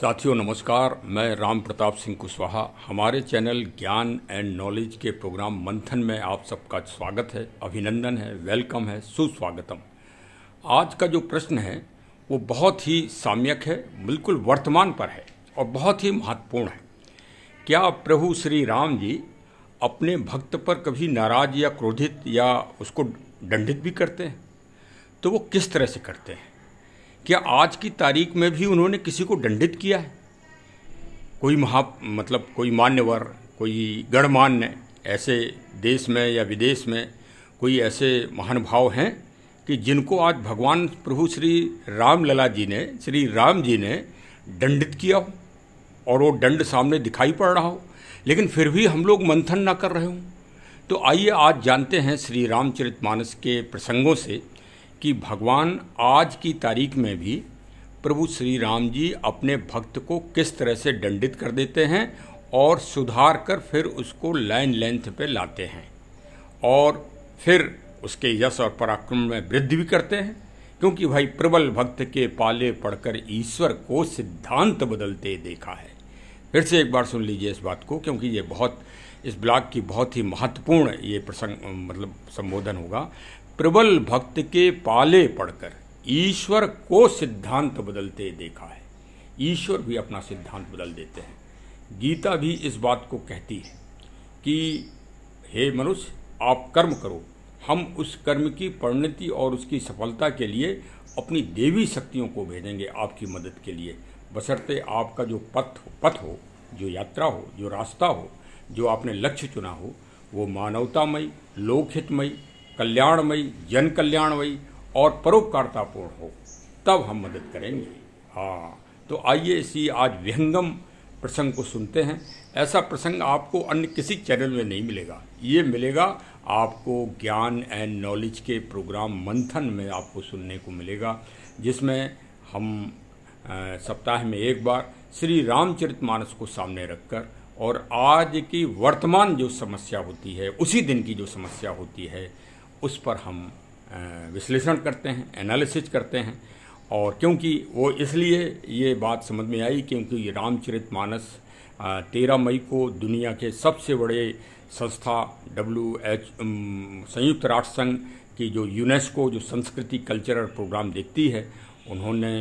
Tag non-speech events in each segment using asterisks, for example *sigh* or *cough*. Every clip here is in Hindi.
साथियों नमस्कार मैं राम प्रताप सिंह कुशवाहा हमारे चैनल ज्ञान एंड नॉलेज के प्रोग्राम मंथन में आप सबका स्वागत है अभिनंदन है वेलकम है सुस्वागतम आज का जो प्रश्न है वो बहुत ही साम्यक है बिल्कुल वर्तमान पर है और बहुत ही महत्वपूर्ण है क्या प्रभु श्री राम जी अपने भक्त पर कभी नाराज या क्रोधित या उसको दंडित भी करते हैं तो वो किस तरह से करते हैं क्या आज की तारीख में भी उन्होंने किसी को दंडित किया है कोई महा मतलब कोई मान्यवर कोई गणमान्य ऐसे देश में या विदेश में कोई ऐसे महान भाव हैं कि जिनको आज भगवान प्रभु श्री रामलला जी ने श्री राम जी ने दंडित किया हो और वो दंड सामने दिखाई पड़ रहा हो लेकिन फिर भी हम लोग मंथन ना कर रहे हों तो आइए आज जानते हैं श्री रामचरित मानस के प्रसंगों से कि भगवान आज की तारीख में भी प्रभु श्री राम जी अपने भक्त को किस तरह से दंडित कर देते हैं और सुधार कर फिर उसको लाइन लेंथ पे लाते हैं और फिर उसके यश और पराक्रम में वृद्धि भी करते हैं क्योंकि भाई प्रबल भक्त के पाले पढ़कर ईश्वर को सिद्धांत बदलते देखा है फिर से एक बार सुन लीजिए इस बात को क्योंकि ये बहुत इस ब्लॉग की बहुत ही महत्वपूर्ण ये प्रसंग मतलब संबोधन होगा प्रबल भक्त के पाले पड़कर ईश्वर को सिद्धांत बदलते देखा है ईश्वर भी अपना सिद्धांत बदल देते हैं गीता भी इस बात को कहती है कि हे मनुष्य आप कर्म करो हम उस कर्म की परिणति और उसकी सफलता के लिए अपनी देवी शक्तियों को भेजेंगे आपकी मदद के लिए बसरते आपका जो पथ पथ हो जो यात्रा हो जो रास्ता हो जो आपने लक्ष्य चुना हो वो मानवतामयी लोकहितमयी कल्याणमयी जन कल्याणमयी और परोपकारतापूर्ण हो तब हम मदद करेंगे हाँ तो आइए इसी आज विहंगम प्रसंग को सुनते हैं ऐसा प्रसंग आपको अन्य किसी चैनल में नहीं मिलेगा ये मिलेगा आपको ज्ञान एंड नॉलेज के प्रोग्राम मंथन में आपको सुनने को मिलेगा जिसमें हम सप्ताह में एक बार श्री रामचरित मानस को सामने रखकर और आज की वर्तमान जो समस्या होती है उसी दिन की जो समस्या होती है उस पर हम विश्लेषण करते हैं एनालिसिस करते हैं और क्योंकि वो इसलिए ये बात समझ में आई क्योंकि रामचरित मानस तेरह मई को दुनिया के सबसे बड़े संस्था डब्ल्यू एच संयुक्त राष्ट्र संघ की जो यूनेस्को जो संस्कृति कल्चरल प्रोग्राम देखती है उन्होंने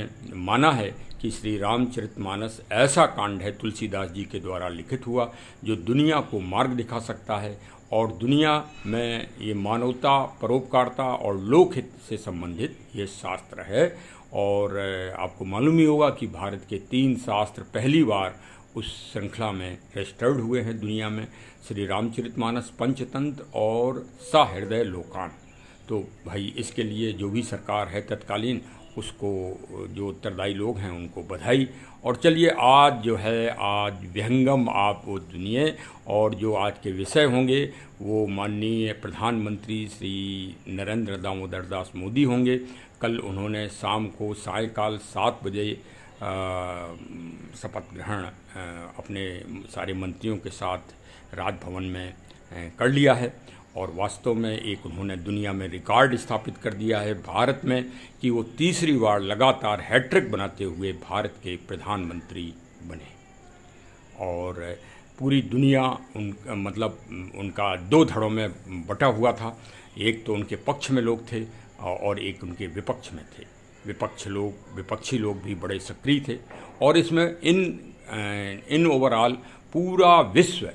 माना है कि श्री रामचरित मानस ऐसा कांड है तुलसीदास जी के द्वारा लिखित हुआ जो दुनिया को मार्ग दिखा सकता है और दुनिया में ये मानवता परोपकारिता और लोकहित से संबंधित ये शास्त्र है और आपको मालूम ही होगा कि भारत के तीन शास्त्र पहली बार उस श्रृंखला में रजिस्टर्ड हुए हैं दुनिया में श्री रामचरितमानस पंचतंत्र और सहृदय लोकान तो भाई इसके लिए जो भी सरकार है तत्कालीन उसको जो उत्तरदायी लोग हैं उनको बधाई और चलिए आज जो है आज विहंगम आप वो दुनिए और जो आज के विषय होंगे वो माननीय प्रधानमंत्री श्री नरेंद्र दामोदर दास मोदी होंगे कल उन्होंने शाम को सायकाल सात बजे शपथ ग्रहण अपने सारे मंत्रियों के साथ राजभवन में कर लिया है और वास्तव में एक उन्होंने दुनिया में रिकॉर्ड स्थापित कर दिया है भारत में कि वो तीसरी बार लगातार हैट्रिक बनाते हुए भारत के प्रधानमंत्री बने और पूरी दुनिया उन मतलब उनका दो धड़ों में बटा हुआ था एक तो उनके पक्ष में लोग थे और एक उनके विपक्ष में थे विपक्ष लोग विपक्षी लोग भी बड़े सक्रिय थे और इसमें इन इन ओवरऑल पूरा विश्व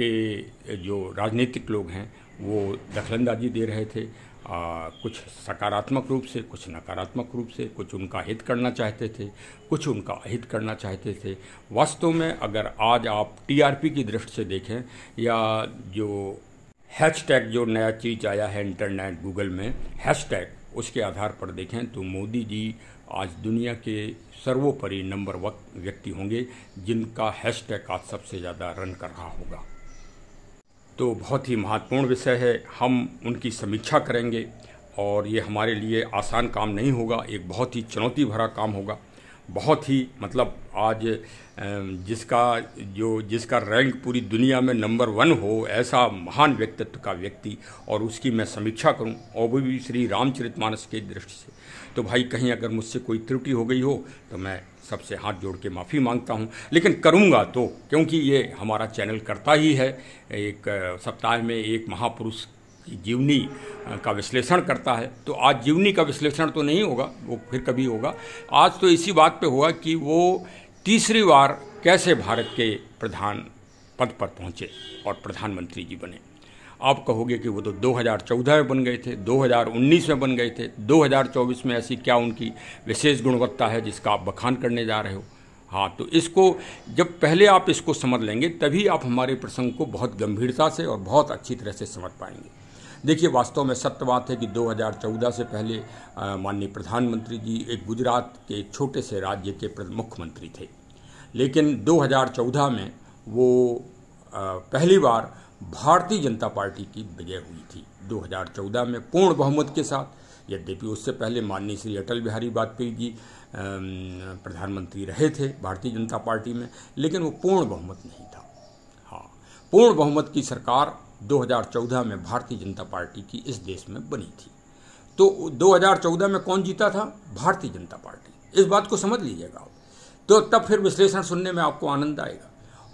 के जो राजनीतिक लोग हैं वो दखलंदाजी दे रहे थे आ, कुछ सकारात्मक रूप से कुछ नकारात्मक रूप से कुछ उनका हित करना चाहते थे कुछ उनका अहित करना चाहते थे वास्तव में अगर आज आप टीआरपी की दृष्टि से देखें या जो हैशटैग जो नया चीज आया है इंटरनेट गूगल में हैशटैग उसके आधार पर देखें तो मोदी जी आज दुनिया के सर्वोपरि नंबर वक्त व्यक्ति होंगे जिनका हैशटैग आज सबसे ज़्यादा रन कर रहा होगा तो बहुत ही महत्वपूर्ण विषय है हम उनकी समीक्षा करेंगे और ये हमारे लिए आसान काम नहीं होगा एक बहुत ही चुनौती भरा काम होगा बहुत ही मतलब आज जिसका जो जिसका रैंक पूरी दुनिया में नंबर वन हो ऐसा महान व्यक्तित्व का व्यक्ति और उसकी मैं समीक्षा करूं और वो भी श्री रामचरितमानस के दृष्टि से तो भाई कहीं अगर मुझसे कोई त्रुटि हो गई हो तो मैं सबसे हाथ जोड़ के माफ़ी मांगता हूं लेकिन करूंगा तो क्योंकि ये हमारा चैनल करता ही है एक सप्ताह में एक महापुरुष जीवनी का विश्लेषण करता है तो आज जीवनी का विश्लेषण तो नहीं होगा वो फिर कभी होगा आज तो इसी बात पे हुआ कि वो तीसरी बार कैसे भारत के प्रधान पद पर पहुँचे और प्रधानमंत्री जी बने आप कहोगे कि वो तो 2014 में बन गए थे 2019 में बन गए थे 2024 में ऐसी क्या उनकी विशेष गुणवत्ता है जिसका आप बखान करने जा रहे हो हाँ तो इसको जब पहले आप इसको समझ लेंगे तभी आप हमारे प्रसंग को बहुत गंभीरता से और बहुत अच्छी तरह से समझ पाएंगे देखिए वास्तव में सत्य बात है कि 2014 से पहले माननीय प्रधानमंत्री जी एक गुजरात के छोटे से राज्य के मुख्यमंत्री थे लेकिन 2014 में वो पहली बार भारतीय जनता पार्टी की विजय हुई थी 2014 में पूर्ण बहुमत के साथ यद्यपि उससे पहले माननीय श्री अटल बिहारी वाजपेयी जी प्रधानमंत्री रहे थे भारतीय जनता पार्टी में लेकिन वो पूर्ण बहुमत नहीं था हाँ पूर्ण बहुमत की सरकार 2014 में भारतीय जनता पार्टी की इस देश में बनी थी तो 2014 में कौन जीता था भारतीय जनता पार्टी इस बात को समझ लीजिएगा आप तो तब फिर विश्लेषण सुनने में आपको आनंद आएगा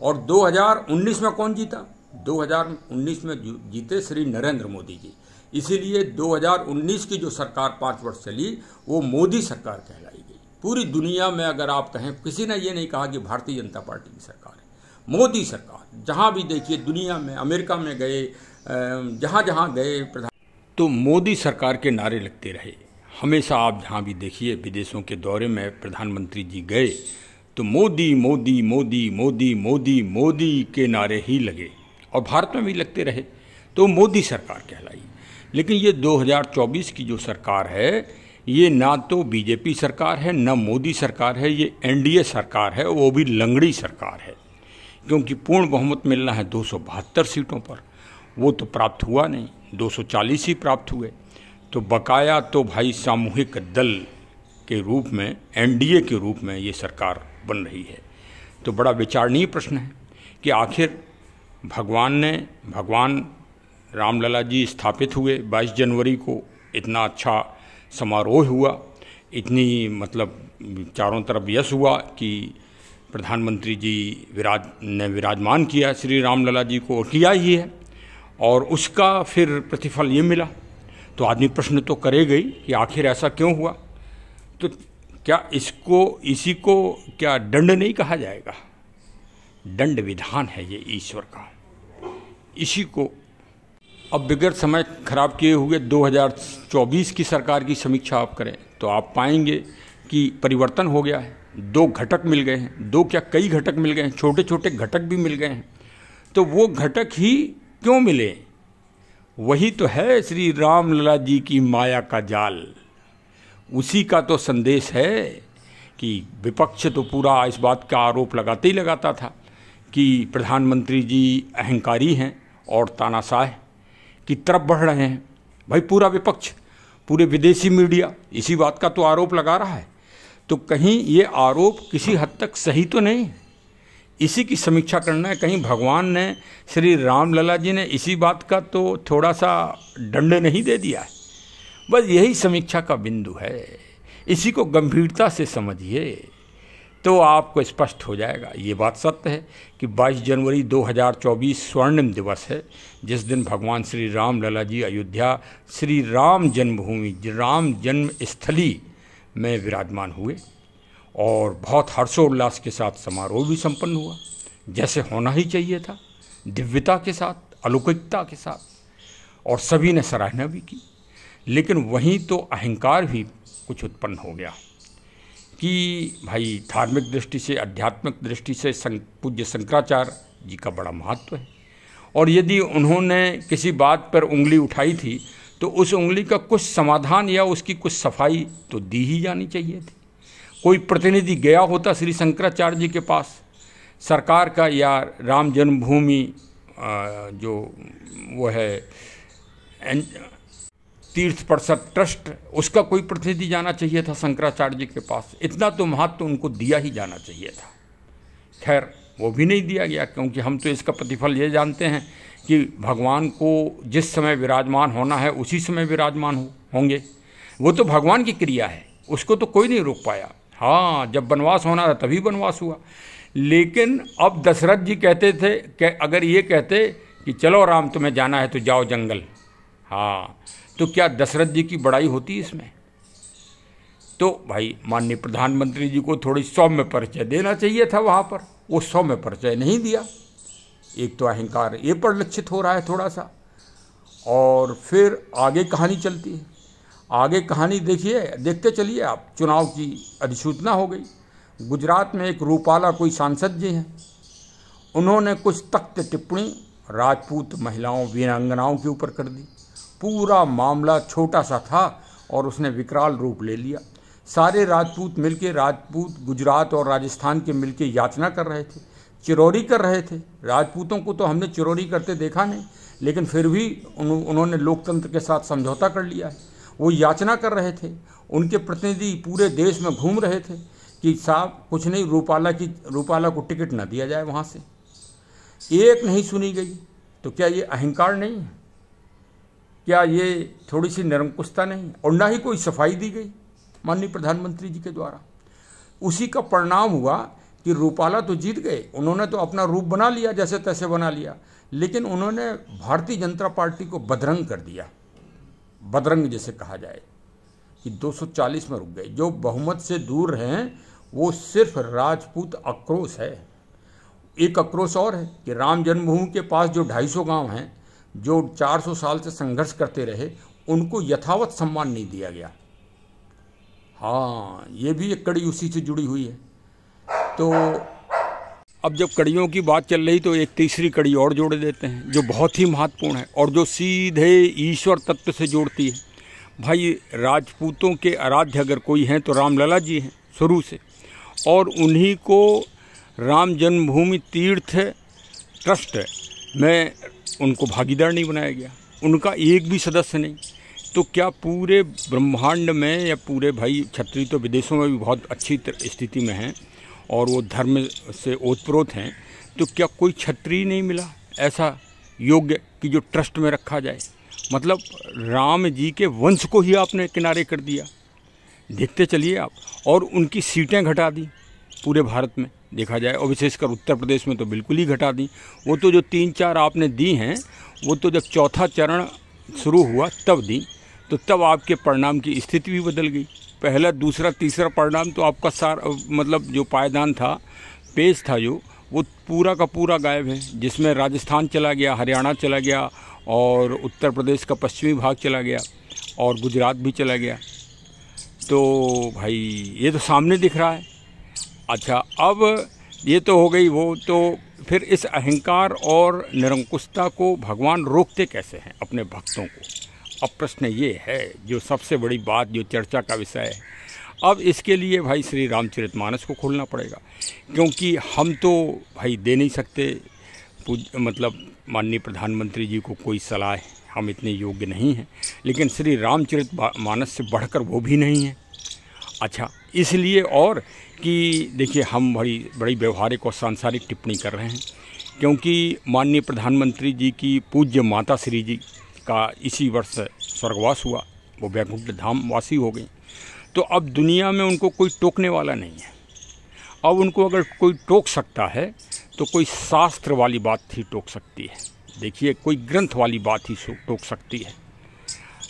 और 2019 में कौन जीता 2019 में जीते श्री नरेंद्र मोदी जी इसीलिए 2019 की जो सरकार पाँच वर्ष चली वो मोदी सरकार कहलाई गई पूरी दुनिया में अगर आप कहें किसी ने ये नहीं कहा कि भारतीय जनता पार्टी की सरकार है मोदी सरकार जहाँ भी देखिए दुनिया में अमेरिका में गए जहाँ जहाँ गए प्रधान तो मोदी सरकार के नारे लगते रहे हमेशा आप जहाँ भी देखिए विदेशों के दौरे में प्रधानमंत्री जी गए तो मोदी मोदी मोदी मोदी मोदी मोदी के नारे ही लगे और भारत में भी लगते रहे तो मोदी सरकार कहलाई लेकिन ये 2024 की जो सरकार है ये ना तो बीजेपी सरकार है ना मोदी सरकार है ये एनडीए सरकार है वो भी लंगड़ी सरकार है क्योंकि पूर्ण बहुमत मिलना है दो सीटों पर वो तो प्राप्त हुआ नहीं 240 ही प्राप्त हुए तो बकाया तो भाई सामूहिक दल के रूप में एनडीए के रूप में ये सरकार बन रही है तो बड़ा विचारणीय प्रश्न है कि आखिर भगवान ने भगवान रामलला जी स्थापित हुए 22 जनवरी को इतना अच्छा समारोह हुआ इतनी मतलब चारों तरफ यश हुआ कि प्रधानमंत्री जी विराज ने विराजमान किया श्री रामलला जी को किया ही है और उसका फिर प्रतिफल ये मिला तो आदमी प्रश्न तो करेगा गई कि आखिर ऐसा क्यों हुआ तो क्या इसको इसी को क्या दंड नहीं कहा जाएगा दंड विधान है ये ईश्वर का इसी को अब बिगड़ समय खराब किए हुए 2024 की सरकार की समीक्षा आप करें तो आप पाएंगे कि परिवर्तन हो गया है दो घटक मिल गए हैं दो क्या कई घटक मिल गए हैं छोटे छोटे घटक भी मिल गए हैं तो वो घटक ही क्यों मिले वही तो है श्री राम लला जी की माया का जाल उसी का तो संदेश है कि विपक्ष तो पूरा इस बात का आरोप लगाते ही लगाता था कि प्रधानमंत्री जी अहंकारी हैं और तानाशाह की तरफ बढ़ रहे हैं भाई पूरा विपक्ष पूरे विदेशी मीडिया इसी बात का तो आरोप लगा रहा है तो कहीं ये आरोप किसी हद तक सही तो नहीं है इसी की समीक्षा करना है कहीं भगवान ने श्री राम लला जी ने इसी बात का तो थोड़ा सा दंड नहीं दे दिया है बस यही समीक्षा का बिंदु है इसी को गंभीरता से समझिए तो आपको स्पष्ट हो जाएगा ये बात सत्य है कि 22 जनवरी 2024 स्वर्णिम दिवस है जिस दिन भगवान श्री राम लला जी अयोध्या श्री राम जन्मभूमि राम जन्म स्थली में विराजमान हुए और बहुत हर्षोल्लास के साथ समारोह भी संपन्न हुआ जैसे होना ही चाहिए था दिव्यता के साथ अलौकिकता के साथ और सभी ने सराहना भी की लेकिन वहीं तो अहंकार भी कुछ उत्पन्न हो गया कि भाई धार्मिक दृष्टि से आध्यात्मिक दृष्टि से पूज्य शंकराचार्य जी का बड़ा महत्व है और यदि उन्होंने किसी बात पर उंगली उठाई थी तो उस उंगली का कुछ समाधान या उसकी कुछ सफाई तो दी ही जानी चाहिए थी कोई प्रतिनिधि गया होता श्री शंकराचार्य जी के पास सरकार का या राम जन्मभूमि जो वो है तीर्थ परिषद ट्रस्ट उसका कोई प्रतिनिधि जाना चाहिए था शंकराचार्य जी के पास इतना तो महत्व तो उनको दिया ही जाना चाहिए था खैर वो भी नहीं दिया गया क्योंकि हम तो इसका प्रतिफल ये जानते हैं कि भगवान को जिस समय विराजमान होना है उसी समय विराजमान हो होंगे वो तो भगवान की क्रिया है उसको तो कोई नहीं रोक पाया हाँ जब वनवास होना था तभी वनवास हुआ लेकिन अब दशरथ जी कहते थे कि अगर ये कहते कि चलो राम तुम्हें जाना है तो जाओ जंगल हाँ तो क्या दशरथ जी की बड़ाई होती इसमें तो भाई माननीय प्रधानमंत्री जी को थोड़ी सौम्य परिचय देना चाहिए था वहाँ पर वो सौम्य परिचय नहीं दिया एक तो अहंकार ये परिलक्षित हो रहा है थोड़ा सा और फिर आगे कहानी चलती है आगे कहानी देखिए देखते चलिए आप चुनाव की अधिसूचना हो गई गुजरात में एक रूपाला कोई सांसद जी हैं उन्होंने कुछ तख्त टिप्पणी राजपूत महिलाओं वीरांगनाओं के ऊपर कर दी पूरा मामला छोटा सा था और उसने विकराल रूप ले लिया सारे राजपूत मिलके राजपूत गुजरात और राजस्थान के मिलके याचना कर रहे थे चिरौरी कर रहे थे राजपूतों को तो हमने चिरौरी करते देखा नहीं लेकिन फिर भी उन, उन्होंने लोकतंत्र के साथ समझौता कर लिया है वो याचना कर रहे थे उनके प्रतिनिधि पूरे देश में घूम रहे थे कि साहब कुछ नहीं रूपाला की रूपाला को टिकट ना दिया जाए वहाँ से एक नहीं सुनी गई तो क्या ये अहंकार नहीं है क्या ये थोड़ी सी निरंकुशता नहीं और ना ही कोई सफाई दी गई माननीय प्रधानमंत्री जी के द्वारा उसी का परिणाम हुआ कि रूपाला तो जीत गए उन्होंने तो अपना रूप बना लिया जैसे तैसे बना लिया लेकिन उन्होंने भारतीय जनता पार्टी को बदरंग कर दिया बदरंग जैसे कहा जाए कि 240 में रुक गए जो बहुमत से दूर हैं वो सिर्फ राजपूत आक्रोश है एक आक्रोश और है कि राम जन्मभूमि के पास जो 250 गांव हैं जो 400 साल से संघर्ष करते रहे उनको यथावत सम्मान नहीं दिया गया हाँ ये भी एक कड़ी उसी से जुड़ी हुई है तो अब जब कड़ियों की बात चल रही तो एक तीसरी कड़ी और जोड़ देते हैं जो बहुत ही महत्वपूर्ण है और जो सीधे ईश्वर तत्व से जोड़ती है भाई राजपूतों के आराध्य अगर कोई हैं तो रामलला जी हैं शुरू से और उन्हीं को राम जन्मभूमि तीर्थ ट्रस्ट में उनको भागीदार नहीं बनाया गया उनका एक भी सदस्य नहीं तो क्या पूरे ब्रह्मांड में या पूरे भाई छत्री तो विदेशों में भी बहुत अच्छी स्थिति में हैं और वो धर्म से ओतप्रोत हैं तो क्या कोई छत्री नहीं मिला ऐसा योग्य कि जो ट्रस्ट में रखा जाए मतलब राम जी के वंश को ही आपने किनारे कर दिया देखते चलिए आप और उनकी सीटें घटा दी पूरे भारत में देखा जाए और विशेषकर उत्तर प्रदेश में तो बिल्कुल ही घटा दी वो तो जो तीन चार आपने दी हैं वो तो जब चौथा चरण शुरू हुआ तब दी तो तब आपके परिणाम की स्थिति भी बदल गई पहला दूसरा तीसरा परिणाम तो आपका सार मतलब जो पायदान था पेज था जो वो पूरा का पूरा गायब है जिसमें राजस्थान चला गया हरियाणा चला गया और उत्तर प्रदेश का पश्चिमी भाग चला गया और गुजरात भी चला गया तो भाई ये तो सामने दिख रहा है अच्छा अब ये तो हो गई वो तो फिर इस अहंकार और निरंकुशता को भगवान रोकते कैसे हैं अपने भक्तों को अब प्रश्न ये है जो सबसे बड़ी बात जो चर्चा का विषय है अब इसके लिए भाई श्री रामचरित मानस को खोलना पड़ेगा क्योंकि हम तो भाई दे नहीं सकते मतलब माननीय प्रधानमंत्री जी को कोई सलाह हम इतने योग्य नहीं हैं लेकिन श्री रामचरित मानस से बढ़कर वो भी नहीं है अच्छा इसलिए और कि देखिए हम बड़ी बड़ी व्यवहारिक और सांसारिक टिप्पणी कर रहे हैं क्योंकि माननीय प्रधानमंत्री जी की पूज्य माता श्री जी का इसी वर्ष स्वर्गवास हुआ वो वैकुंठ धाम वासी हो गई तो अब दुनिया में उनको कोई टोकने वाला नहीं है अब उनको अगर कोई टोक सकता है तो कोई शास्त्र वाली बात ही टोक सकती है देखिए कोई ग्रंथ वाली बात ही टोक सकती है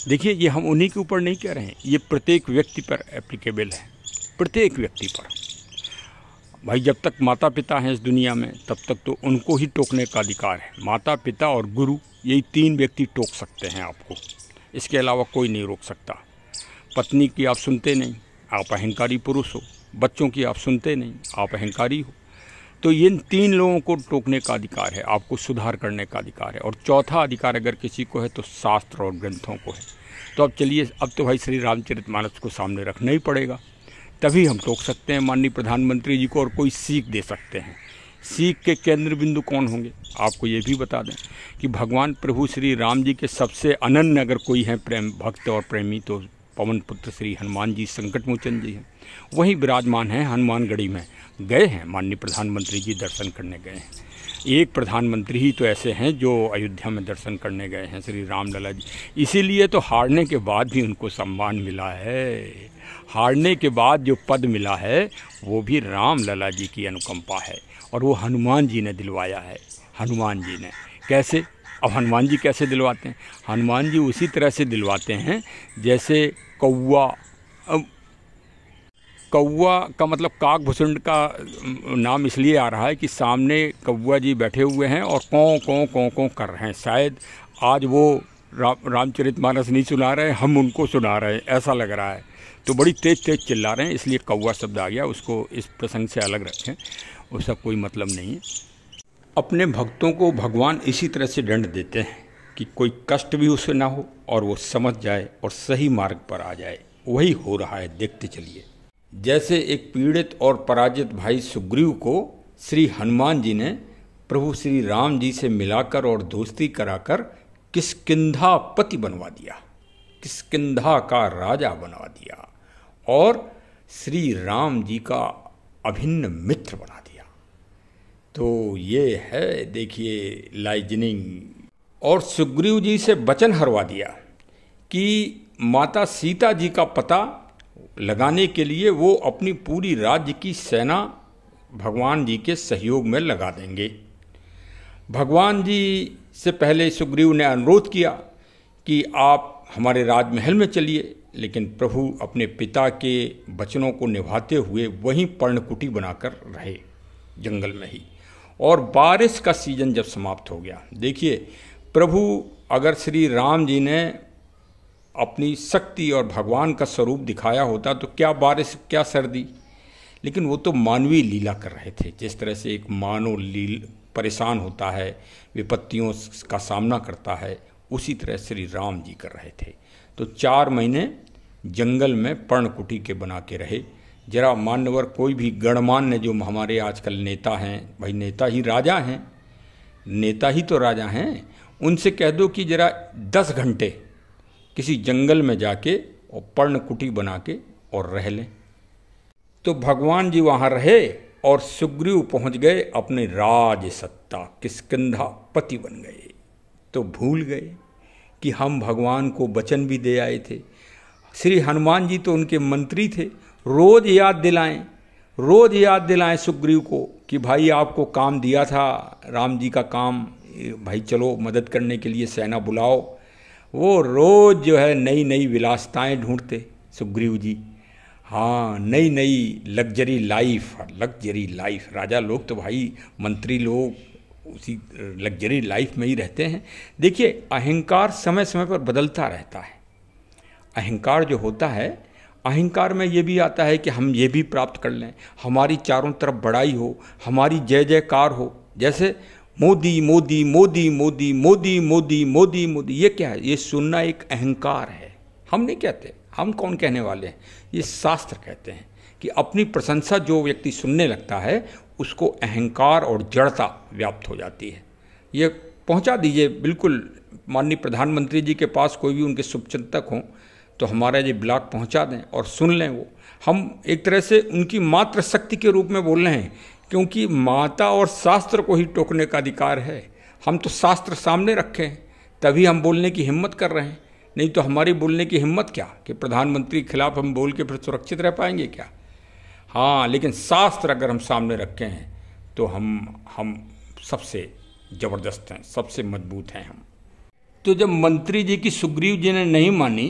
देखिए ये हम उन्हीं के ऊपर नहीं कह रहे हैं ये प्रत्येक व्यक्ति पर एप्लीकेबल है प्रत्येक व्यक्ति पर भाई जब तक माता पिता हैं इस दुनिया में तब तक तो उनको ही टोकने का अधिकार है माता पिता और गुरु यही तीन व्यक्ति टोक सकते हैं आपको इसके अलावा कोई नहीं रोक सकता पत्नी की आप सुनते नहीं आप अहंकारी पुरुष हो बच्चों की आप सुनते नहीं आप अहंकारी हो तो इन तीन लोगों को टोकने का अधिकार है आपको सुधार करने का अधिकार है और चौथा अधिकार अगर किसी को है तो शास्त्र और ग्रंथों को है तो अब चलिए अब तो भाई श्री रामचरित मानस को सामने रखना ही पड़ेगा तभी हम टोक सकते हैं माननीय प्रधानमंत्री जी को और कोई सीख दे सकते हैं सीख के केंद्र बिंदु कौन होंगे आपको ये भी बता दें कि भगवान प्रभु श्री राम जी के सबसे अनन्य अगर कोई हैं प्रेम भक्त और प्रेमी तो पवन पुत्र श्री हनुमान जी संकट मोचन जी हैं वहीं विराजमान हैं हनुमानगढ़ी में गए हैं माननीय प्रधानमंत्री जी दर्शन करने गए हैं एक प्रधानमंत्री ही तो ऐसे हैं जो अयोध्या में दर्शन करने गए हैं श्री रामलला जी इसीलिए तो हारने के बाद भी उनको सम्मान मिला है हारने के बाद जो पद मिला है वो भी रामलला जी की अनुकंपा है और वो हनुमान जी ने दिलवाया है हनुमान जी ने कैसे अब हनुमान जी कैसे दिलवाते हैं हनुमान जी उसी तरह से दिलवाते हैं जैसे कौआ कौआ का मतलब काक भुसुंड का नाम इसलिए आ रहा है कि सामने कौआ जी बैठे हुए हैं और कौं कौं कौं कौं कर रहे हैं शायद आज वो रा, रामचरित मानस नहीं सुना रहे हम उनको सुना रहे हैं ऐसा लग रहा है तो बड़ी तेज़ तेज़ चिल्ला रहे हैं इसलिए कौआ शब्द आ गया उसको इस प्रसंग से अलग रखें उसका कोई मतलब नहीं है अपने भक्तों को भगवान इसी तरह से दंड देते हैं कि कोई कष्ट भी उसे ना हो और वो समझ जाए और सही मार्ग पर आ जाए वही हो रहा है देखते चलिए जैसे एक पीड़ित और पराजित भाई सुग्रीव को श्री हनुमान जी ने प्रभु श्री राम जी से मिलाकर और दोस्ती कराकर पति बनवा दिया किसकिंधा का राजा बनवा दिया और श्री राम जी का अभिन्न मित्र बना तो ये है देखिए लाइजनिंग और सुग्रीव जी से वचन हरवा दिया कि माता सीता जी का पता लगाने के लिए वो अपनी पूरी राज्य की सेना भगवान जी के सहयोग में लगा देंगे भगवान जी से पहले सुग्रीव ने अनुरोध किया कि आप हमारे राजमहल में चलिए लेकिन प्रभु अपने पिता के वचनों को निभाते हुए वहीं पर्णकुटी बनाकर रहे जंगल में ही और बारिश का सीजन जब समाप्त हो गया देखिए प्रभु अगर श्री राम जी ने अपनी शक्ति और भगवान का स्वरूप दिखाया होता तो क्या बारिश क्या सर्दी लेकिन वो तो मानवीय लीला कर रहे थे जिस तरह से एक मानव लील परेशान होता है विपत्तियों का सामना करता है उसी तरह श्री राम जी कर रहे थे तो चार महीने जंगल में पर्णकुटी के बना के रहे जरा मान्यवर कोई भी गणमान्य जो हमारे आजकल नेता हैं भाई नेता ही राजा हैं नेता ही तो राजा हैं उनसे कह दो कि जरा दस घंटे किसी जंगल में जाके और पर्ण कुटी बना के और रह लें तो भगवान जी वहाँ रहे और सुग्रीव पहुँच गए अपने राज सत्ता किसकंधा पति बन गए तो भूल गए कि हम भगवान को वचन भी दे आए थे श्री हनुमान जी तो उनके मंत्री थे रोज याद दिलाएं रोज याद दिलाएं सुग्रीव को कि भाई आपको काम दिया था राम जी का काम भाई चलो मदद करने के लिए सेना बुलाओ वो रोज जो है नई नई विलासताएं ढूंढते सुग्रीव जी हाँ नई नई लग्जरी लाइफ लग्जरी लाइफ राजा लोग तो भाई मंत्री लोग उसी लग्जरी लाइफ में ही रहते हैं देखिए अहंकार समय समय पर बदलता रहता है अहंकार जो होता है अहंकार में ये भी आता है कि हम ये भी प्राप्त कर लें हमारी चारों तरफ बड़ाई हो हमारी जय जयकार हो जैसे मोदी मोदी मोदी मोदी मोदी मोदी मोदी मोदी ये क्या है ये सुनना एक अहंकार है हम नहीं कहते हम कौन कहने वाले हैं ये शास्त्र कहते हैं कि अपनी प्रशंसा जो व्यक्ति सुनने लगता है उसको अहंकार और जड़ता व्याप्त हो जाती है ये पहुंचा दीजिए बिल्कुल माननीय प्रधानमंत्री जी के पास कोई भी उनके शुभचिंतक हों तो हमारा ये ब्लॉग पहुंचा दें और सुन लें वो हम एक तरह से उनकी मात्र शक्ति के रूप में बोल रहे हैं क्योंकि माता और शास्त्र को ही टोकने का अधिकार है हम तो शास्त्र सामने रखे हैं तभी हम बोलने की हिम्मत कर रहे हैं नहीं तो हमारी बोलने की हिम्मत क्या कि प्रधानमंत्री के खिलाफ हम बोल के फिर सुरक्षित रह पाएंगे क्या हाँ लेकिन शास्त्र अगर हम सामने रखे हैं तो हम हम सबसे ज़बरदस्त हैं सबसे मजबूत हैं हम तो जब मंत्री जी की सुग्रीव जी ने नहीं मानी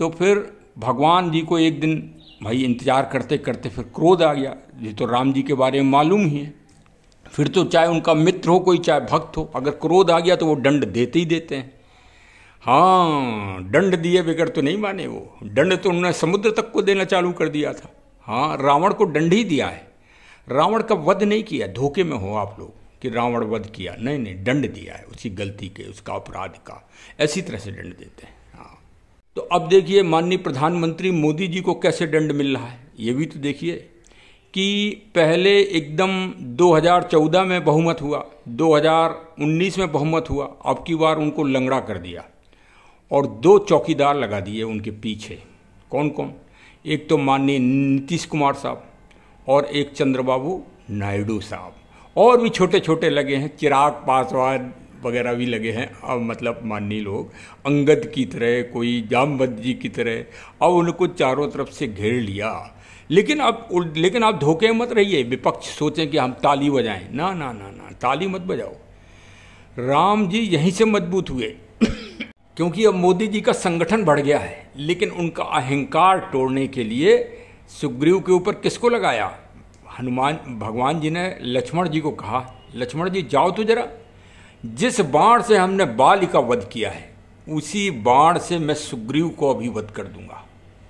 तो फिर भगवान जी को एक दिन भाई इंतजार करते करते फिर क्रोध आ गया ये तो राम जी के बारे में मालूम ही है फिर तो चाहे उनका मित्र हो कोई चाहे भक्त हो अगर क्रोध आ गया तो वो दंड देते ही देते हैं हाँ दंड दिए बगैर तो नहीं माने वो दंड तो उन्होंने समुद्र तक को देना चालू कर दिया था हाँ रावण को दंड ही दिया है रावण का वध नहीं किया धोखे में हो आप लोग कि रावण वध किया नहीं नहीं दंड दिया है उसी गलती के उसका अपराध का ऐसी तरह से दंड देते हैं तो अब देखिए माननीय प्रधानमंत्री मोदी जी को कैसे दंड मिल रहा है ये भी तो देखिए कि पहले एकदम 2014 में बहुमत हुआ 2019 में बहुमत हुआ अब की बार उनको लंगड़ा कर दिया और दो चौकीदार लगा दिए उनके पीछे कौन कौन एक तो माननीय नीतीश कुमार साहब और एक चंद्रबाबू नायडू साहब और भी छोटे छोटे लगे हैं चिराग पासवान वगैरह भी लगे हैं अब मतलब माननीय लोग अंगद की तरह कोई जामवद जी की तरह अब उनको चारों तरफ से घेर लिया लेकिन अब लेकिन आप धोखे मत रहिए विपक्ष सोचें कि हम ताली बजाएं ना ना ना ना ताली मत बजाओ राम जी यहीं से मजबूत हुए *coughs* क्योंकि अब मोदी जी का संगठन बढ़ गया है लेकिन उनका अहंकार तोड़ने के लिए सुग्रीव के ऊपर किसको लगाया हनुमान भगवान जी ने लक्ष्मण जी को कहा लक्ष्मण जी जाओ तो जरा जिस बाण से हमने बाली का वध किया है उसी बाण से मैं सुग्रीव को अभी वध कर दूंगा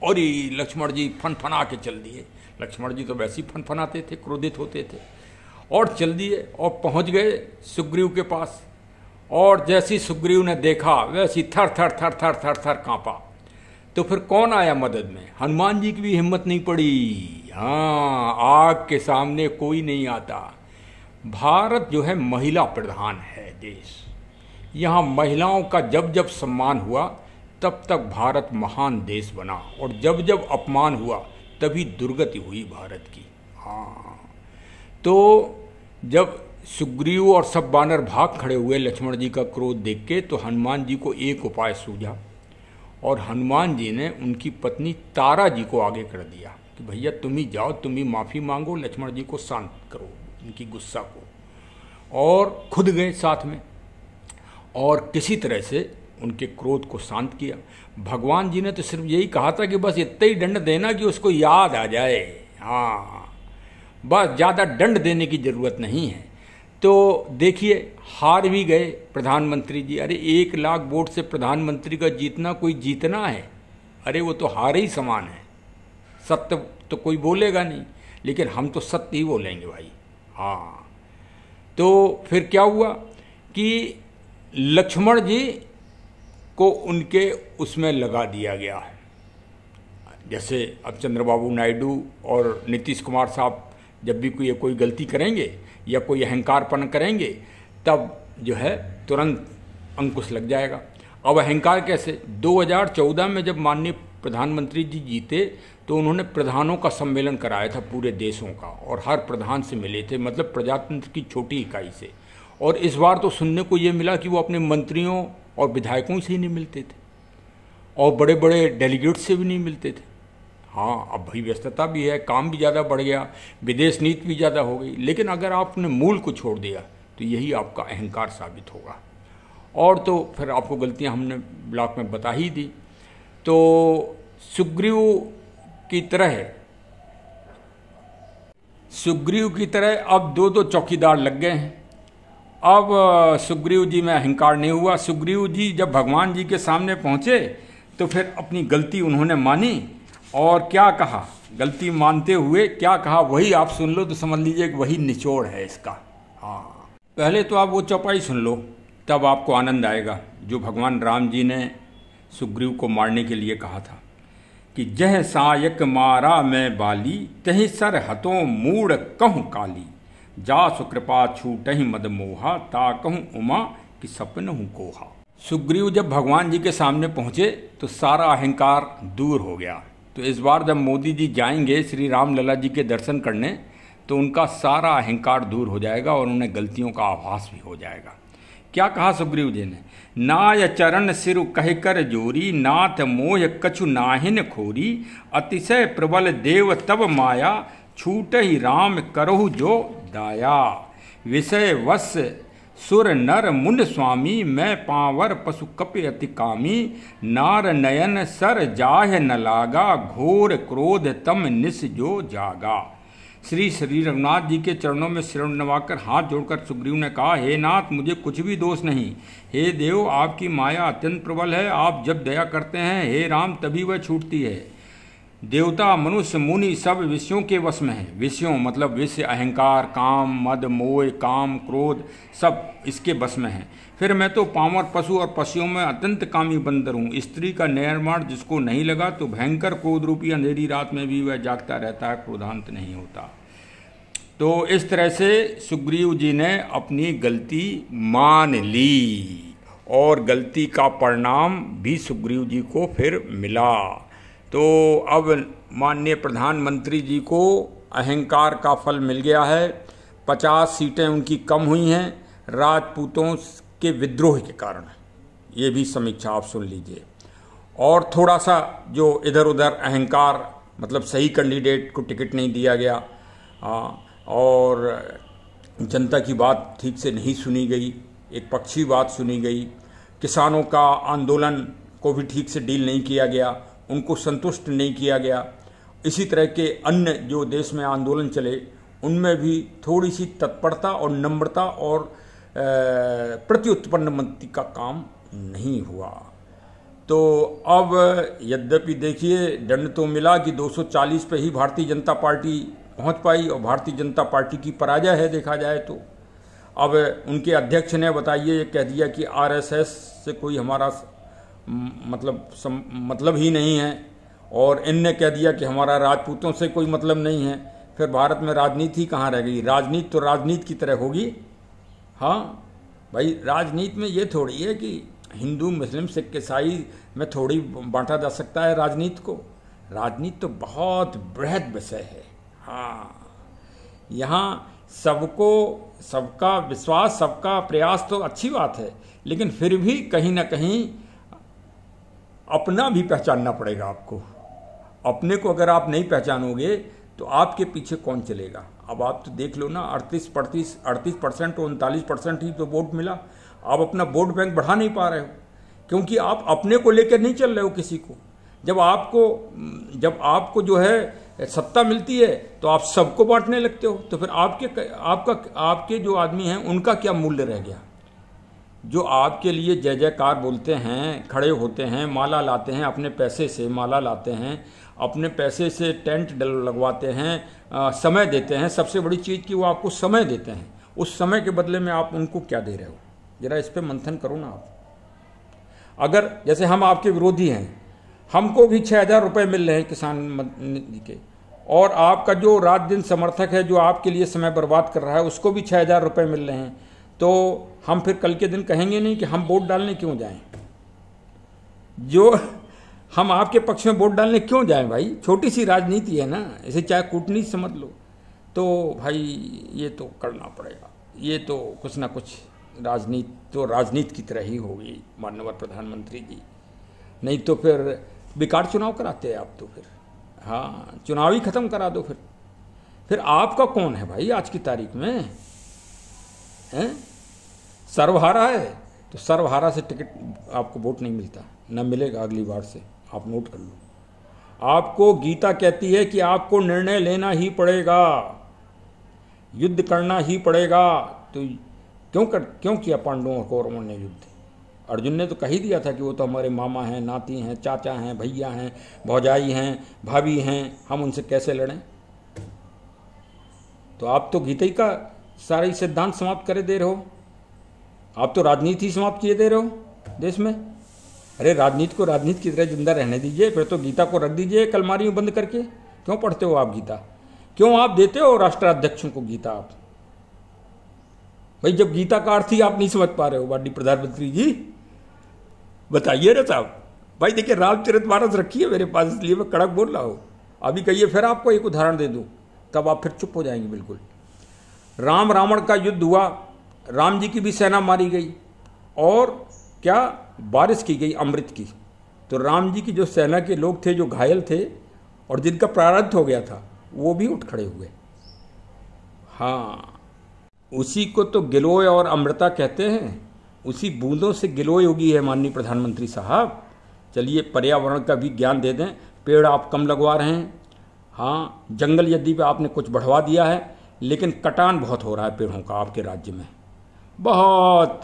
और ये लक्ष्मण जी फनफना के चल दिए लक्ष्मण जी तो वैसे ही फनफनाते थे क्रोधित होते थे और चल दिए और पहुंच गए सुग्रीव के पास और जैसी सुग्रीव ने देखा वैसी थर थर थर थर थर थर कांपा तो फिर कौन आया मदद में हनुमान जी की भी हिम्मत नहीं पड़ी हाँ आग के सामने कोई नहीं आता भारत जो है महिला प्रधान है देश यहाँ महिलाओं का जब जब सम्मान हुआ तब तक भारत महान देश बना और जब जब अपमान हुआ तभी दुर्गति हुई भारत की हाँ तो जब सुग्रीव और सब बानर भाग खड़े हुए लक्ष्मण जी का क्रोध देख के तो हनुमान जी को एक उपाय सूझा और हनुमान जी ने उनकी पत्नी तारा जी को आगे कर दिया कि भैया तुम ही जाओ तुम ही माफ़ी मांगो लक्ष्मण जी को शांत करो उनकी गुस्सा को और खुद गए साथ में और किसी तरह से उनके क्रोध को शांत किया भगवान जी ने तो सिर्फ यही कहा था कि बस इतना ही दंड देना कि उसको याद आ जाए हाँ बस ज़्यादा दंड देने की ज़रूरत नहीं है तो देखिए हार भी गए प्रधानमंत्री जी अरे एक लाख वोट से प्रधानमंत्री का जीतना कोई जीतना है अरे वो तो हार ही समान है सत्य तो कोई बोलेगा नहीं लेकिन हम तो सत्य ही बोलेंगे भाई हाँ तो फिर क्या हुआ कि लक्ष्मण जी को उनके उसमें लगा दिया गया है जैसे अब चंद्रबाबू नायडू और नीतीश कुमार साहब जब भी कोई कोई गलती करेंगे या कोई अहंकारपन करेंगे तब जो है तुरंत अंकुश लग जाएगा अब अहंकार कैसे 2014 में जब माननीय प्रधानमंत्री जी जीते तो उन्होंने प्रधानों का सम्मेलन कराया था पूरे देशों का और हर प्रधान से मिले थे मतलब प्रजातंत्र की छोटी इकाई से और इस बार तो सुनने को ये मिला कि वो अपने मंत्रियों और विधायकों से ही नहीं मिलते थे और बड़े बड़े डेलीगेट्स से भी नहीं मिलते थे हाँ अब भाई व्यस्तता भी है काम भी ज़्यादा बढ़ गया विदेश नीति भी ज़्यादा हो गई लेकिन अगर आपने मूल को छोड़ दिया तो यही आपका अहंकार साबित होगा और तो फिर आपको गलतियाँ हमने ब्लॉक में बता ही दी तो सुग्रीव की तरह सुग्रीव की तरह अब दो दो चौकीदार लग गए हैं अब सुग्रीव जी में अहंकार नहीं हुआ सुग्रीव जी जब भगवान जी के सामने पहुंचे तो फिर अपनी गलती उन्होंने मानी और क्या कहा गलती मानते हुए क्या कहा वही आप सुन लो तो समझ लीजिए कि वही निचोड़ है इसका हाँ पहले तो आप वो चौपाई सुन लो तब आपको आनंद आएगा जो भगवान राम जी ने सुग्रीव को मारने के लिए कहा था कि जह सायक मारा मैं बाली तहि सर हतो मूड़ कहूँ काली जा सुकृपा छूट मद मोहा ता कहूँ उमा कि सपन हूँ कोहा सुग्रीव जब भगवान जी के सामने पहुंचे तो सारा अहंकार दूर हो गया तो इस बार जब मोदी जी जाएंगे श्री राम लला जी के दर्शन करने तो उनका सारा अहंकार दूर हो जाएगा और उन्हें गलतियों का आभास भी हो जाएगा क्या कहा सुग्रीव जी ने नाय चरण सिर कहकर जोरी नाथ मोह कछु नाहिन खोरी अतिशय प्रबल देव तब माया छूट ही राम करहु जो दाया विषय वस सुर नर मुन स्वामी मैं पावर पशु कपि अति कामी नार नयन सर जाह न लागा घोर क्रोध तम निस जो जागा श्री श्री रघुनाथ जी के चरणों में शरण नवाकर हाथ जोड़कर सुग्रीव ने कहा हे नाथ मुझे कुछ भी दोष नहीं हे देव आपकी माया अत्यंत प्रबल है आप जब दया करते हैं हे राम तभी वह छूटती है देवता मनुष्य मुनि सब विषयों के वश में है विषयों मतलब विषय अहंकार काम मद मोह काम क्रोध सब इसके वश में है फिर मैं तो पावर पशु और पशुओं में अत्यंत कामी बंदर हूँ स्त्री का निर्माण जिसको नहीं लगा तो भयंकर क्रोध रूपी अंधेरी रात में भी वह जागता रहता है क्रोधांत नहीं होता तो इस तरह से सुग्रीव जी ने अपनी गलती मान ली और गलती का परिणाम भी सुग्रीव जी को फिर मिला तो अब माननीय प्रधानमंत्री जी को अहंकार का फल मिल गया है पचास सीटें उनकी कम हुई हैं राजपूतों के विद्रोह के कारण ये भी समीक्षा आप सुन लीजिए और थोड़ा सा जो इधर उधर अहंकार मतलब सही कैंडिडेट को टिकट नहीं दिया गया आ, और जनता की बात ठीक से नहीं सुनी गई एक पक्षी बात सुनी गई किसानों का आंदोलन को भी ठीक से डील नहीं किया गया उनको संतुष्ट नहीं किया गया इसी तरह के अन्य जो देश में आंदोलन चले उनमें भी थोड़ी सी तत्परता और नम्रता और प्रत्युत्पन्न मंत्री का काम नहीं हुआ तो अब यद्यपि देखिए दंड तो मिला कि 240 पे ही भारतीय जनता पार्टी पहुंच पाई और भारतीय जनता पार्टी की पराजय है देखा जाए तो अब उनके अध्यक्ष ने बताइए ये कह दिया कि आरएसएस से कोई हमारा मतलब सम, मतलब ही नहीं है और इन ने कह दिया कि हमारा राजपूतों से कोई मतलब नहीं है फिर भारत में राजनीति कहाँ रह गई राजनीति तो राजनीति की तरह होगी हाँ भाई राजनीति में ये थोड़ी है कि हिंदू मुस्लिम सिख ईसाई में थोड़ी बांटा जा सकता है राजनीति को राजनीति तो बहुत बृहद विषय है हाँ यहाँ सबको सबका विश्वास सबका प्रयास तो अच्छी बात है लेकिन फिर भी कहीं ना कहीं अपना भी पहचानना पड़ेगा आपको अपने को अगर आप नहीं पहचानोगे तो आपके पीछे कौन चलेगा अब आप तो देख लो ना अड़तीस पड़तीस अड़तीस परसेंट उनतालीस परसेंट ही तो वोट मिला आप अपना वोट बैंक बढ़ा नहीं पा रहे हो क्योंकि आप अपने को लेकर नहीं चल रहे हो किसी को जब आपको जब आपको जो है सत्ता मिलती है तो आप सबको बांटने लगते हो तो फिर आपके आपका आपके जो आदमी हैं उनका क्या मूल्य रह गया जो आपके लिए जय जयकार बोलते हैं खड़े होते हैं माला लाते हैं अपने पैसे से माला लाते हैं अपने पैसे से टेंट लगवाते हैं आ, समय देते हैं सबसे बड़ी चीज़ कि वो आपको समय देते हैं उस समय के बदले में आप उनको क्या दे रहे हो जरा इस पर मंथन करो ना आप अगर जैसे हम आपके विरोधी हैं हमको भी छः हज़ार रुपये मिल रहे हैं किसान जी के और आपका जो रात दिन समर्थक है जो आपके लिए समय बर्बाद कर रहा है उसको भी छः हज़ार रुपये मिल रहे हैं तो हम फिर कल के दिन कहेंगे नहीं कि हम वोट डालने क्यों जाएं जो हम आपके पक्ष में वोट डालने क्यों जाएं भाई छोटी सी राजनीति है ना इसे चाहे कूटनीति समझ लो तो भाई ये तो करना पड़ेगा ये तो कुछ ना कुछ राजनीति तो राजनीति की तरह ही होगी माननीय प्रधानमंत्री जी नहीं तो फिर बेकार चुनाव कराते हैं आप तो फिर हाँ चुनाव ही खत्म करा दो फिर फिर आपका कौन है भाई आज की तारीख में है सर्वहारा है तो सर्वहारा से टिकट आपको वोट नहीं मिलता न मिलेगा अगली बार से आप नोट कर लो आपको गीता कहती है कि आपको निर्णय लेना ही पड़ेगा युद्ध करना ही पड़ेगा तो क्यों कर क्यों किया पांडवों और कौरवों ने युद्ध अर्जुन ने तो कह ही दिया था कि वो तो हमारे मामा हैं नाती हैं चाचा हैं भैया हैं भौजाई हैं भाभी हैं हम उनसे कैसे लड़ें तो आप तो गीता का सारा ही सिद्धांत समाप्त करे दे रहे हो आप तो राजनीति समाप्त किए दे रहे हो देश में अरे राजनीति को राजनीति की तरह जिंदा रहने दीजिए फिर तो गीता को रख दीजिए कलमारियों बंद करके क्यों पढ़ते हो आप गीता क्यों आप देते हो राष्ट्राध्यक्षों को गीता आप भाई जब गीता का अर्थ ही आप नहीं समझ पा रहे हो वाडी प्रधानमंत्री जी बताइए ना साहब भाई देखिए रामचरित मानस रखिए मेरे पास इसलिए मैं कड़क बोल रहा हूँ अभी कहिए फिर आपको एक उदाहरण दे दूँ तब आप फिर चुप हो जाएंगे बिल्कुल राम रावण का युद्ध हुआ राम जी की भी सेना मारी गई और क्या बारिश की गई अमृत की तो राम जी की जो सेना के लोग थे जो घायल थे और जिनका प्रारब्ध हो गया था वो भी उठ खड़े हुए हाँ उसी को तो गिलोय और अमृता कहते हैं उसी बूंदों से गिलोय होगी है माननीय प्रधानमंत्री साहब चलिए पर्यावरण का भी ज्ञान दे दें पेड़ आप कम लगवा रहे हैं हाँ जंगल यदि पे आपने कुछ बढ़वा दिया है लेकिन कटान बहुत हो रहा है पेड़ों का आपके राज्य में बहुत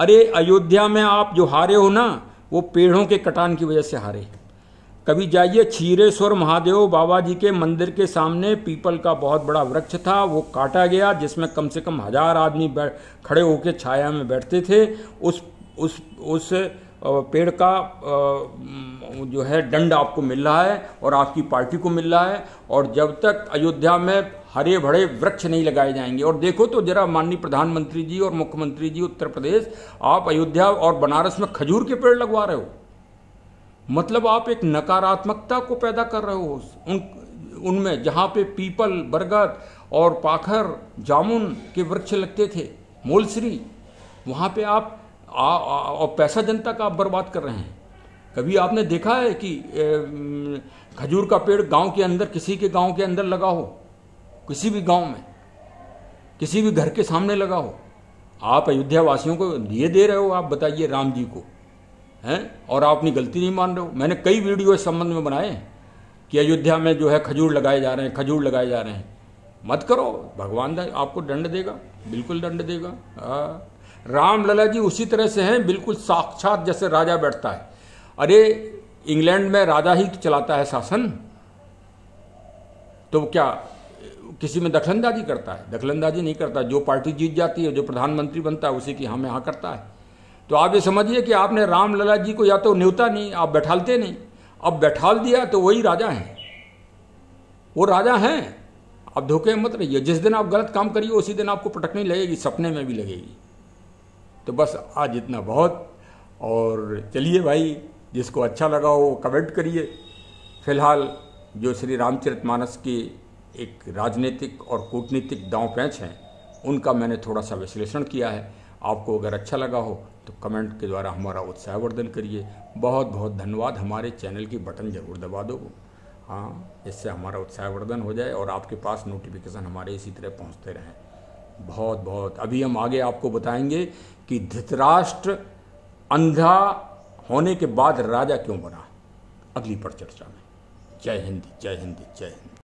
अरे अयोध्या में आप जो हारे हो ना वो पेड़ों के कटान की वजह से हारे कभी जाइए क्षीरेश्वर महादेव बाबा जी के मंदिर के सामने पीपल का बहुत बड़ा वृक्ष था वो काटा गया जिसमें कम से कम हजार आदमी बैठ खड़े होकर छाया में बैठते थे उस उस उस पेड़ का जो है दंड आपको मिल रहा है और आपकी पार्टी को मिल रहा है और जब तक अयोध्या में हरे भरे वृक्ष नहीं लगाए जाएंगे और देखो तो जरा माननीय प्रधानमंत्री जी और मुख्यमंत्री जी उत्तर प्रदेश आप अयोध्या और बनारस में खजूर के पेड़ लगवा रहे हो मतलब आप एक नकारात्मकता को पैदा कर रहे हो उन उनमें जहाँ पे पीपल बरगद और पाखर जामुन के वृक्ष लगते थे मोलसरी वहाँ पे आप आ, आ, और पैसा जनता का आप बर्बाद कर रहे हैं कभी आपने देखा है कि खजूर का पेड़ गांव के अंदर किसी के गांव के अंदर लगा हो किसी भी गांव में किसी भी घर के सामने लगा हो आप अयोध्या वासियों को ये दे रहे हो आप बताइए राम जी को हैं और आप अपनी गलती नहीं मान रहे हो मैंने कई वीडियो इस संबंध में बनाए कि अयोध्या में जो है खजूर लगाए जा रहे हैं खजूर लगाए जा रहे हैं मत करो भगवान आपको दंड देगा बिल्कुल दंड देगा आ, राम लला जी उसी तरह से हैं बिल्कुल साक्षात जैसे राजा बैठता है अरे इंग्लैंड में राजा ही तो चलाता है शासन तो क्या किसी में दखलंदाजी करता है दखलंदाजी नहीं करता जो पार्टी जीत जाती है जो प्रधानमंत्री बनता है उसी की हम यहाँ करता है तो आप ये समझिए कि आपने राम लला जी को या तो न्यूता नहीं आप बैठालते नहीं अब बैठाल दिया तो वही राजा हैं वो राजा हैं आप धोखे मत रहिए जिस दिन आप गलत काम करिए उसी दिन आपको पटकनी लगेगी सपने में भी लगेगी तो बस आज इतना बहुत और चलिए भाई जिसको अच्छा लगा हो कमेंट करिए फिलहाल जो श्री रामचरित मानस की एक राजनीतिक और कूटनीतिक दाव पैंच हैं उनका मैंने थोड़ा सा विश्लेषण किया है आपको अगर अच्छा लगा हो तो कमेंट के द्वारा हमारा उत्साहवर्धन करिए बहुत बहुत धन्यवाद हमारे चैनल की बटन ज़रूर दबा दो हाँ इससे हमारा उत्साहवर्धन हो जाए और आपके पास नोटिफिकेशन हमारे इसी तरह पहुँचते रहें बहुत बहुत अभी हम आगे आपको बताएंगे कि धृतराष्ट्र अंधा होने के बाद राजा क्यों बना अगली पर चर्चा में जय हिंद जय हिंद जय हिंद